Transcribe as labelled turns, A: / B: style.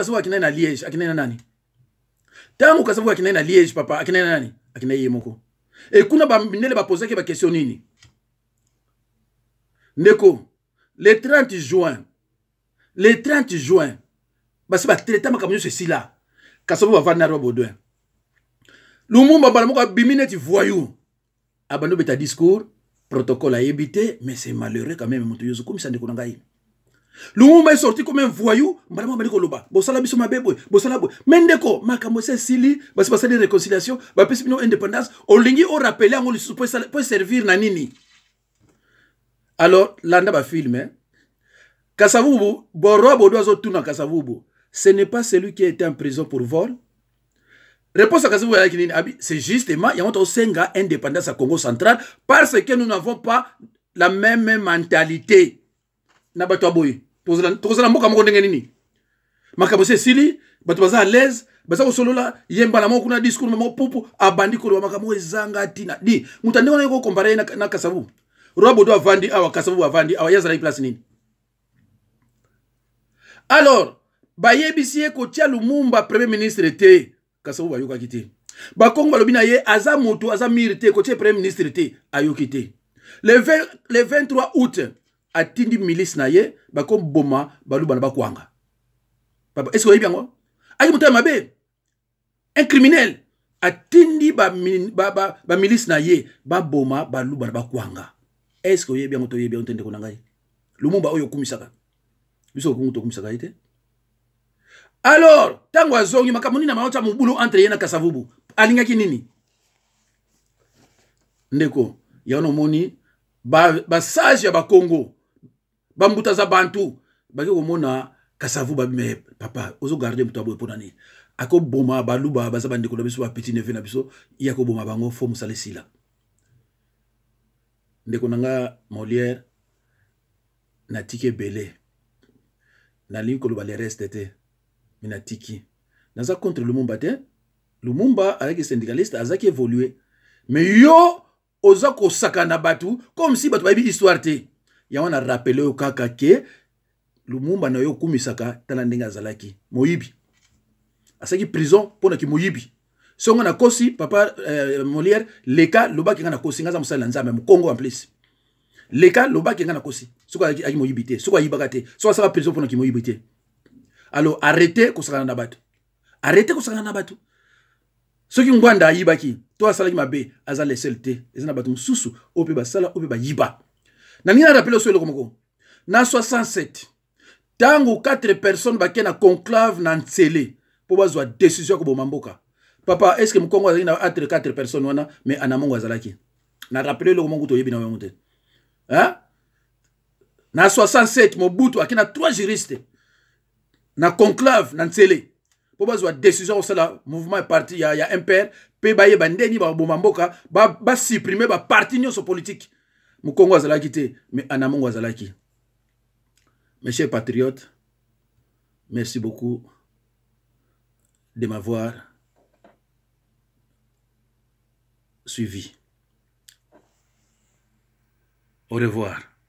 A: kasavuka akinaye na liege akinaye na nani ntango kasavuka akinaye na liege papa akinaye na nani akinaye ye moko ekuna bamindele bapozaki bakestio nini ndeko le 30 juin le 30 juin basi batraita makambo nyonso esila kasavuka bavandi na roi baudin lumumba mbala moko abimi neti voyou abandi obeta discours protocole ayebi te mais c'est malheureux quand même moto yo ozokomisa ndeko na ngai L'homme est sorti comme un voyou a dit koloba bosala biso mabe boye bosala boye me ndeko makambo ese esili basi basali réconciliation bapesi bino indépendance olingi orapele yango lisusu peut servir na nini alors landa filmer. Hein. kasavubu boroi bodo azotuna kasavubu ce n'est pas celui qui a été en prison pour vol réponse à kasavubu ayaki nini abi c'est justement yango senga indépendance à congo Central parce que nous n'avons pas la même mentalité na bato tokozala mboka moko ndenge nini makambo esi esili bato baza alaise baza kosolola ye mbala moko kuna discour moko pupu abandi koloba makambo ezanga ntina di moto andenge wana ye kokompare ye na kasabu roi bodo avandi awa kasabu avandi awa ye azalaki place nini alors bayebisi ye kotia lumumba premier ministre te kasabu bayokaki te bakongo balobi na ye aza moto aza mire te kotie premier ministre te ayoki te le 23 août atindi milisi na ye bakoboma baluba na bakwanga papa estce oyebi yango aki moto ya mabe un criminel atindi bamilisi ba, ba, ba na ye baboma baluba na bakwanga estce oyebi yango toyebi yango te ndeko na ngai lumumba oyo okumisaka biso okungu tokumisaka ye te alors ntango azongi makambo nini amana otya mobulu entre ye na kasavubu alingaki nini ndeko yango nomoni basage ba ya bakongo bambuta aza bantu bake komona kasavu babima papa ozogarde moto aboye mpona nini akoboma baluba baza bandeko na biso bapeti neve na biso ye akoboma bango fo mosala esila ndeko na nga molière natiki ebele nalingi koloba le reste te me natiki naza contre lumumba te lumumba azalaki syndicaliste azalaki évolue me yo oza kosaka na bato comme si bato bayebi histoire te yango na rapele oyo kaka ke lumumba na ye okumisaka tala ndenge azalaki moyibi asalaki prison mpo naki moyibi songo nakosi papa euh, molière leka lobaki nga nakosi nga aza mosali na nzambe mokongo en plus leka lobaki nga nakosi soki aki moyibi te soki ayibaka te soki asaka prison mpo naki moyibi te alors arrete kosakana na bato arrete kosakana na bato soki ngwanda ayibaki to asalaki mabe aza lesele te eza na bato mosusu oyo mpe basala oyo mpe bayiba nalingi narapele oso eloko moko na 67 ntango 4 personnes bakei na conclave na ntsele mpo bazwa décision ya koboma mboka papa estce mokongo azalaki na entre 4 personnes wana mais anamongo azalaki narapele eloko moko toyebi na yango te na 67 mobutu akei na 3 juriste na conclave na ntsele mpo bazwa décision kosala mouvement parti ya, ya mpr mpe bayeba ndeni baboma mboka basuprime ba baparti nyonso politike Mukongo azalaki te mais anamongo azalaki mes chers patriotes merci beaucoup de m'avoir suivi au revoir